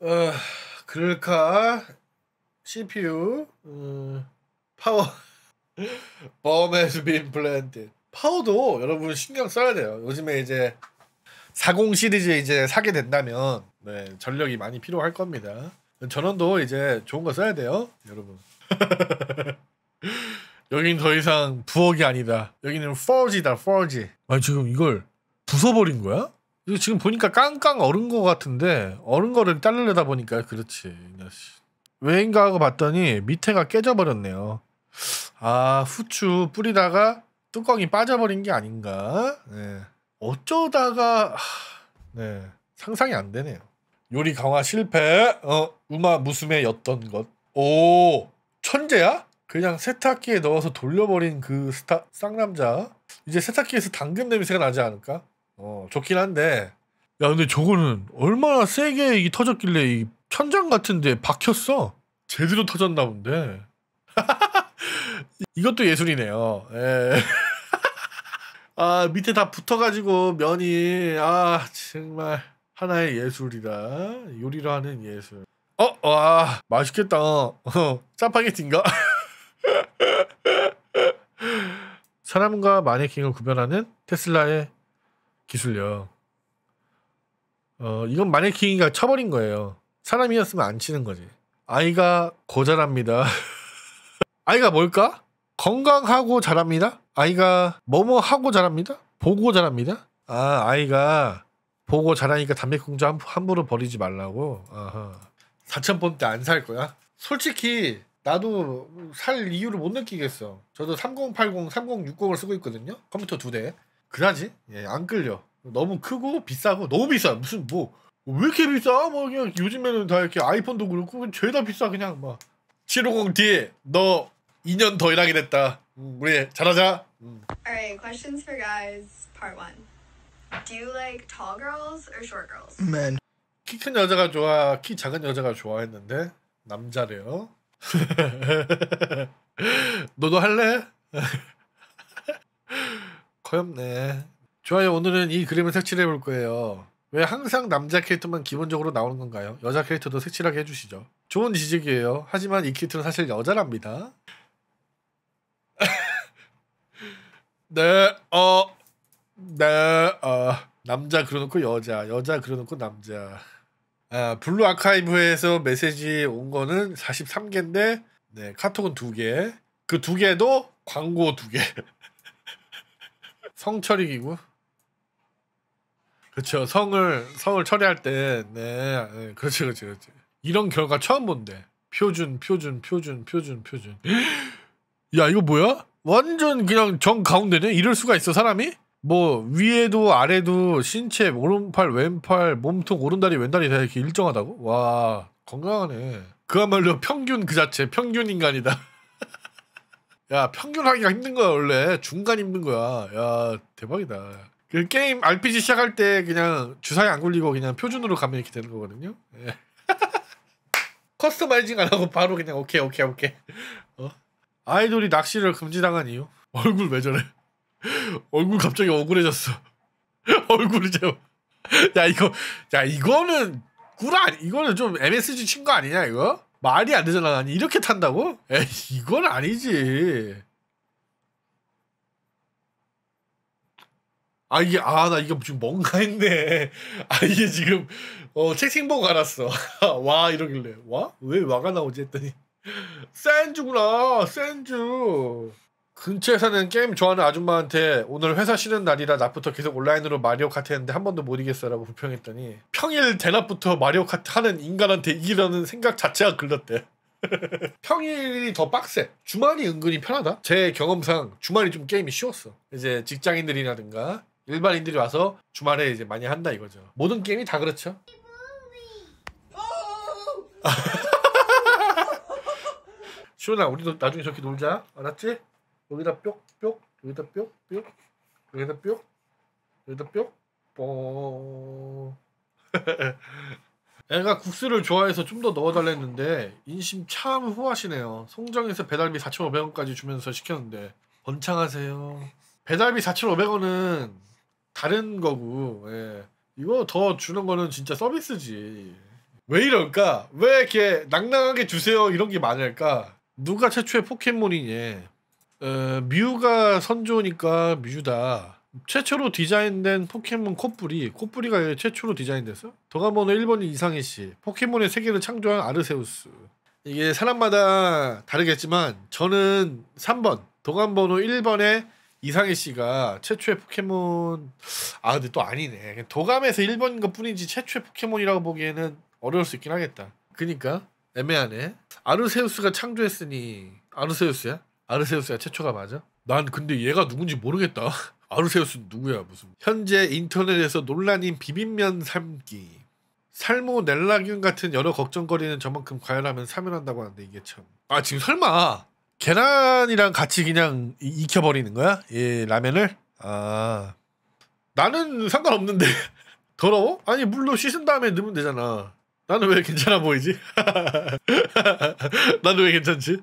어, 그럴까? CPU 음, 어, 파워 bomb has been planted. 파워도 여러분 신경 써야 돼요. 요즘에 이제 40 시리즈 이제 사게 된다면 네, 전력이 많이 필요할 겁니다. 전원도 이제 좋은 거 써야 돼요, 여러분. 여긴 더 이상 부엌이 아니다. 여기는 포지다, 포지. 아니 지금 이걸 부숴버린 거야? 지금 보니까 깡깡 얼은 거 같은데 얼은 거를 자르려다 보니까 그렇지. 왜인가 하고 봤더니 밑에가 깨져버렸네요. 아 후추 뿌리다가 뚜껑이 빠져버린 게 아닌가. 네. 어쩌다가 네 상상이 안 되네요. 요리 강화 실패. 어 우마 무스에 였던 것. 오 천재야? 그냥 세탁기에 넣어서 돌려버린 그 스타 쌍남자. 이제 세탁기에서 당근 냄새가 나지 않을까? 어, 좋긴 한데. 야, 근데 저거는 얼마나 세게 이 터졌길래 이 천장 같은데 박혔어. 제대로 터졌나 본데. 이것도 예술이네요. 예. 아, 밑에 다 붙어가지고 면이, 아, 정말 하나의 예술이다. 요리를 하는 예술. 어, 와, 맛있겠다. 어, 짜파게티인가? 사람과 마네킹을 구별하는 테슬라의 기술력. 어, 이건 마네킹이가 쳐버린 거예요. 사람이었으면 안 치는 거지. 아이가 고자랍니다. 아이가 뭘까? 건강하고 자랍니다. 아이가 뭐뭐 하고 자랍니다. 보고 자랍니다. 아, 아이가 보고 자라니까 담배꽁초 함, 부로 버리지 말라고. 4,000번 때 안 살 거야? 솔직히 나도 살 이유를 못 느끼겠어. 저도 3080, 3060을 쓰고 있거든요. 컴퓨터 두 대. 그다지 예, 안 끌려. 너무 크고 비싸고 너무 비싸. 무슨 뭐 왜 이렇게 비싸? 뭐 그냥 요즘에는 다 이렇게 아이폰도 그렇고 죄다 비싸 그냥 막7 5 0 뒤에 너 2년 더 일하게 됐다. 음, 우리 잘하자. 음. Alright, questions for guys, part one. Do you like tall girls or short girls? Men. 키큰 여자가 좋아, 키 작은 여자가 좋아했는데 남자래요. 너도 할래? 거엽네. 좋아요. 오늘은 이 그림을 색칠해 볼 거예요. 왜 항상 남자 캐릭터만 기본적으로 나오는 건가요? 여자 캐릭터도 색칠하게 해주시죠. 좋은 지식이에요. 하지만 이캐릭터는 사실 여자랍니다. 네, 어, 네, 어, 남자 그려놓고 여자, 여자 그려놓고 남자. 아, 블루 아카이브에서 메시지 온 거는 43개인데, 네, 카톡은 2개. 그 2개도 광고 2개. 성철이기구 그렇죠. 성을 성을 처리할 때 네, 네. 그렇지 그렇지 그렇지. 이런 결과 처음 본데. 표준 표준 표준 표준 표준. 야 이거 뭐야? 완전 그냥 정 가운데네. 이럴 수가 있어 사람이? 뭐 위에도 아래도 신체 오른팔 왼팔 몸통 오른다리 왼다리 다 이렇게 일정하다고? 와 건강하네. 그야말로 평균 그 자체 평균 인간이다. 야 평균하기가 힘든 거야 원래 중간 힘든 거야 야 대박이다 그 게임 RPG 시작할 때 그냥 주사위안 굴리고 그냥 표준으로 가면 이렇게 되는 거거든요 예. 커스터마이징 안 하고 바로 그냥 오케이 오케이 오케이 어? 아이돌이 낚시를 금지당한 이유 얼굴 왜 저래 얼굴 갑자기 억울해졌어 얼굴이 제야 이거 야 이거는 구라 이거는 좀 MSG 친 거 아니냐 이거 말이 안 되잖아. 아니 이렇게 탄다고? 에이, 이건 아니지. 아 이게 아 나 이거 지금 뭔가 했네. 아 이게 지금 어 채팅 보고 알았어. 와 이러길래 와왜 와가 나오지 했더니 센주구나 센주. 근처에 사는 게임 좋아하는 아줌마한테 오늘 회사 쉬는 날이라 낮부터 계속 온라인으로 마리오 카트 했는데 한 번도 못 이겼어라고 불평했더니 평일 대낮부터 마리오 카트 하는 인간한테 이기려는 생각 자체가 글렀대. 평일이 더 빡세. 주말이 은근히 편하다. 제 경험상 주말이 좀 게임이 쉬웠어. 이제 직장인들이라든가 일반인들이 와서 주말에 이제 많이 한다 이거죠. 모든 게임이 다 그렇죠. 시원아, 우리도 나중에 저렇게 놀자. 알았지? 여기다 뿅뿅 여기다 뿅뿅 여기다 뿅 여기다 뿅뽕 애가 국수를 좋아해서 좀 더넣어달라했는데 인심 참 후하시네요 송정에서 배달비 4,500원까지 주면서 시켰는데 번창하세요 배달비 4,500원은 다른 거고 예. 이거 더 주는 거는 진짜 서비스지 왜 이럴까? 왜 이렇게 낭낭하게 주세요 이런 게 많을까? 누가 최초의 포켓몬이니? 어, 뮤가 선조니까 뮤다. 최초로 디자인된 포켓몬 코뿌리코뿌리가 최초로 디자인됐어? 도가모노 1번이 이상해 씨. 포켓몬의 세계를 창조한 아르세우스. 이게 사람마다 다르겠지만 저는 3번 도감번호 1번에 이상해 씨가 최초의 포켓몬 아 근데 또 아니네 도감에서 1번인 것뿐인지 최초의 포켓몬이라고 보기에는 어려울 수 있긴 하겠다 그니까 애매하네 아르세우스가 창조했으니 아르세우스야? 아르세우스가 최초가 맞아? 난 근데 얘가 누군지 모르겠다. 아르세우스 누구야 무슨? 현재 인터넷에서 논란인 비빔면 삶기. 살모넬라균 같은 여러 걱정거리는 저만큼 과열하면 사면한다고 하는데 이게 참. 아 지금 설마 계란이랑 같이 그냥 익혀버리는 거야? 이 라면을? 아 나는 상관없는데 더러워? 아니 물로 씻은 다음에 넣으면 되잖아. 나는 왜 괜찮아 보이지? 나는 왜 괜찮지?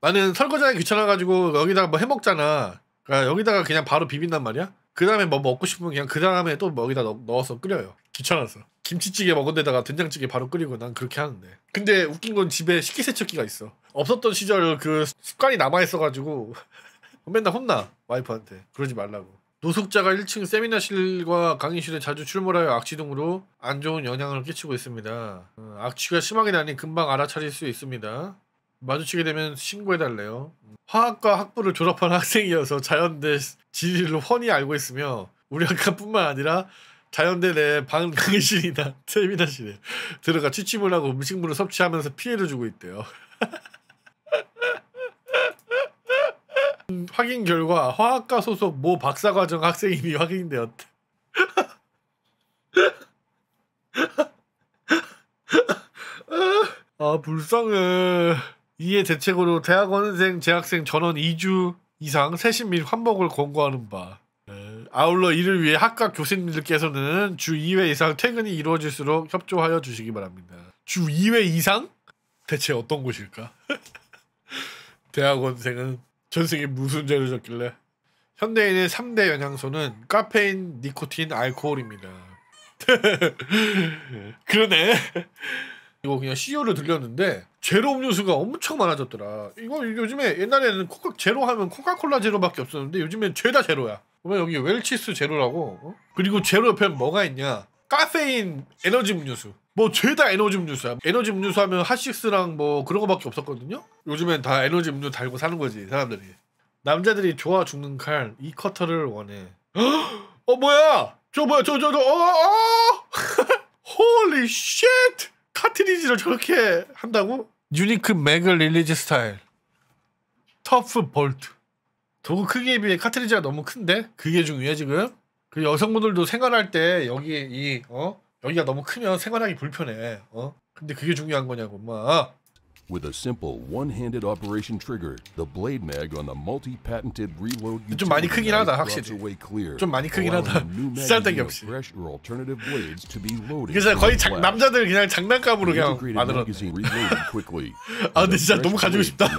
나는 설거지하기 귀찮아가지고 여기다가 뭐 해먹잖아. 그러니까 여기다가 그냥 바로 비빈단 말이야. 그 다음에 뭐 먹고 싶으면 그냥 그 다음에 또 뭐 여기다 넣, 어서 끓여요. 귀찮아서. 김치찌개 먹은 데다가 된장찌개 바로 끓이고 난 그렇게 하는데. 근데 웃긴 건 집에 식기세척기가 있어. 없었던 시절 그 습관이 남아있어가지고 맨날 혼나 와이프한테 그러지 말라고. 노숙자가 1층 세미나실과 강의실에 자주 출몰하여 악취 등으로 안 좋은 영향을 끼치고 있습니다. 어, 악취가 심하게 나니 금방 알아차릴 수 있습니다. 마주치게 되면 신고해달래요. 화학과 학부를 졸업한 학생이어서 자연대 지리를 훤히 알고 있으며 우리 학과뿐만 아니라 자연대 내 방, 강의실이나 세미나실에 들어가 취침을 하고 음식물을 섭취하면서 피해를 주고 있대요. 확인 결과 화학과 소속 모 박사과정 학생임이 확인되었대. 아 불쌍해. 이에 대책으로 대학원생, 재학생 전원 2주 이상 세신 및 환복을 권고하는 바. 예, 아울러 이를 위해 학과 교수님들께서는 주 2회 이상 퇴근이 이루어질수록 협조하여 주시기 바랍니다. 주 2회 이상? 대체 어떤 곳일까? 대학원생은 전생에 무슨 죄를 졌길래? 현대인의 3대 영양소는 카페인, 니코틴, 알코올입니다. 그러네. 이거 그냥 CEO를 들렸는데 제로 음료수가 엄청 많아졌더라. 이거 요즘에 옛날에는 코카 제로 하면 코카콜라 제로밖에 없었는데 요즘엔 죄다 제로야. 보면 여기 웰치스 제로라고. 어? 그리고 제로 옆에 뭐가 있냐? 카페인 에너지 음료수. 뭐 죄다 에너지 음료수야. 에너지 음료수 하면 핫식스랑 뭐 그런 거밖에 없었거든요. 요즘엔 다 에너지 음료 달고 사는 거지 사람들이. 남자들이 좋아 죽는 칼 이 커터를 원해. 어 뭐야? 저 뭐야? 저 저저 어 어. 홀리 쉣. 카트리지를 저렇게 한다고? 유니크 맥을 릴리즈 스타일 터프 볼트 도구 크기에 비해 카트리지가 너무 큰데 그게 중요해 지금 그 여성분들도 생활할 때 여기 이어 여기가 너무 크면 생활하기 불편해 어 근데 그게 중요한 거냐고 엄마 막 With a simple one-handed operation trigger, the blade mag on the multi-patented reload 좀 많이 크긴 하다 확실히. 좀 많이 크긴 하다. 쌀떡이 없이. 그래서 거의 자, 남자들 그냥 장난감으로 그냥 만들어. 아 근데 진짜 너무 가지고 싶다.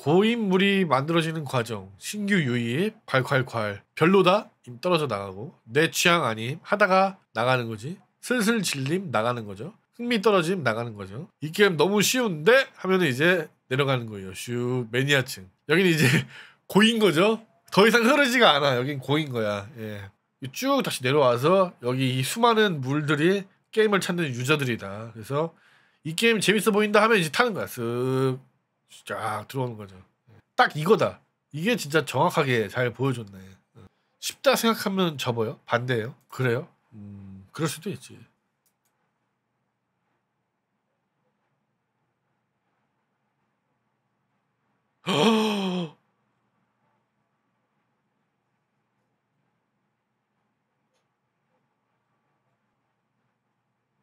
고인물이 만들어지는 과정, 신규 유입, 콸콸콸. 별로다? 떨어져 나가고 내 취향 아님 하다가 나가는 거지. 슬슬 질림 나가는 거죠. 흥미 떨어짐 나가는 거죠. 이 게임 너무 쉬운데 하면은 이제 내려가는 거예요. 슈 매니아층. 여기는 이제 고인 거죠. 더 이상 흐르지가 않아. 여긴 고인 거야. 예. 쭉 다시 내려와서 여기 이 수많은 물들이 게임을 찾는 유저들이다. 그래서 이 게임 재밌어 보인다 하면 이제 타는 거야. 쓱쫙 들어오는 거죠. 딱 이거다. 이게 진짜 정확하게 잘 보여줬네. 쉽다 생각하면 접어요. 반대예요. 그래요? 음, 그럴 수도 있지.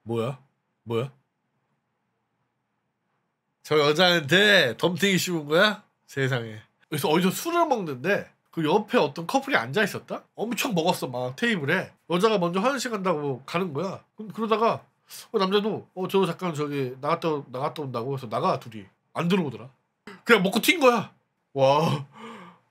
뭐야? 뭐야? 저 여자한테 덤탱이 씌운 거야? 세상에. 그래서 어디서 술을 먹는데 그 옆에 어떤 커플이 앉아 있었다? 엄청 먹었어 막 테이블에 여자가 먼저 화장실 간다고 가는 거야 그럼 그러다가 어, 남자도 어 저도 잠깐 저기 나갔다 나갔다 온다고 해서 나가 둘이 안 들어오더라 그냥 먹고 튄 거야. 와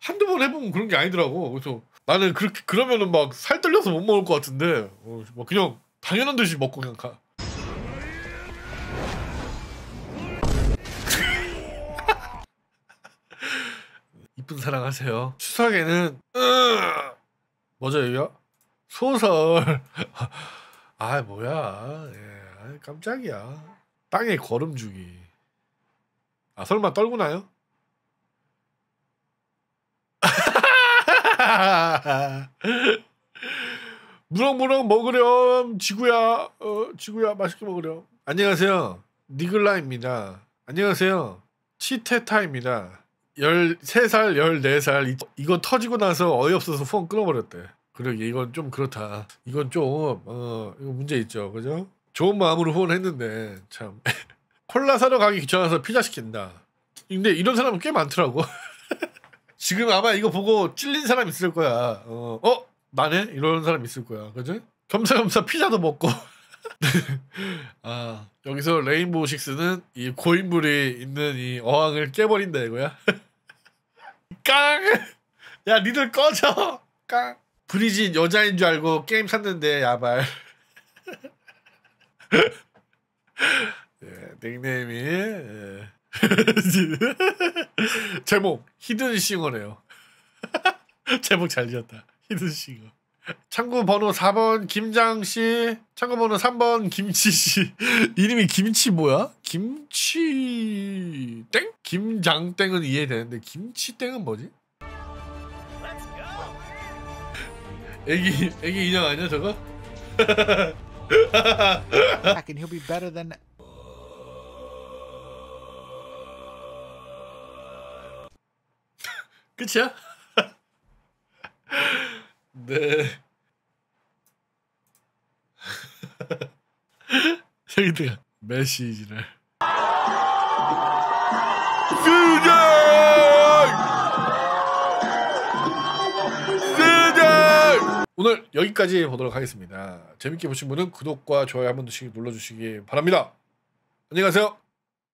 한두 번 해보면 그런 게 아니더라고. 그래서 나는 그렇게 그러면은 막 살 떨려서 못 먹을 것 같은데 어, 막 그냥 당연한 듯이 먹고 그냥 가. 이쁜 사랑하세요. 추석에는 뭐죠 이거? 소설. 아 뭐야? 예, 깜짝이야. 땅에 걸음 주이 아 설마 떨구나요? 무럭무럭 먹으렴 지구야 어, 지구야 맛있게 먹으렴 안녕하세요 니글라입니다 안녕하세요 치테타입니다 13살 14살 이거 터지고 나서 어이없어서 폰 끊어버렸대 그러게 이건 좀 그렇다 이건 좀어 이거 문제 있죠 그죠 좋은 마음으로 후원했는데 참 콜라 사러 가기 귀찮아서 피자 시킨다. 근데 이런 사람은 꽤 많더라고. 지금 아마 이거 보고 찔린 사람 있을 거야. 어, 어? 나네? 이런 사람 있을 거야. 그죠 겸사겸사 피자도 먹고. 아, 여기서 레인보우 식스는 이 고인물이 있는 이 어항을 깨버린다 이거야. 깡! 야, 니들 꺼져! 깡! 브리지 여자인 줄 알고 게임 샀는데, 야발. 예, 닉네임이 예. 제목 히든 싱어네요 제목 잘 지었다. 히든 싱어. 창구 번호 4번 김장 씨, 창구 번호 3번 김치 씨. 이름이 김치 뭐야? 김치 땡? 김장 땡은 이해되는데 김치 땡은 뭐지? 애기 애기 인형 아니야 저거? 끝이야? 네. 여기들 메시지를. 오늘 여기까지 보도록 하겠습니다. 재밌게 보신 분은 구독과 좋아요 한 번씩 눌러주시기 바랍니다. 안녕히 가세요.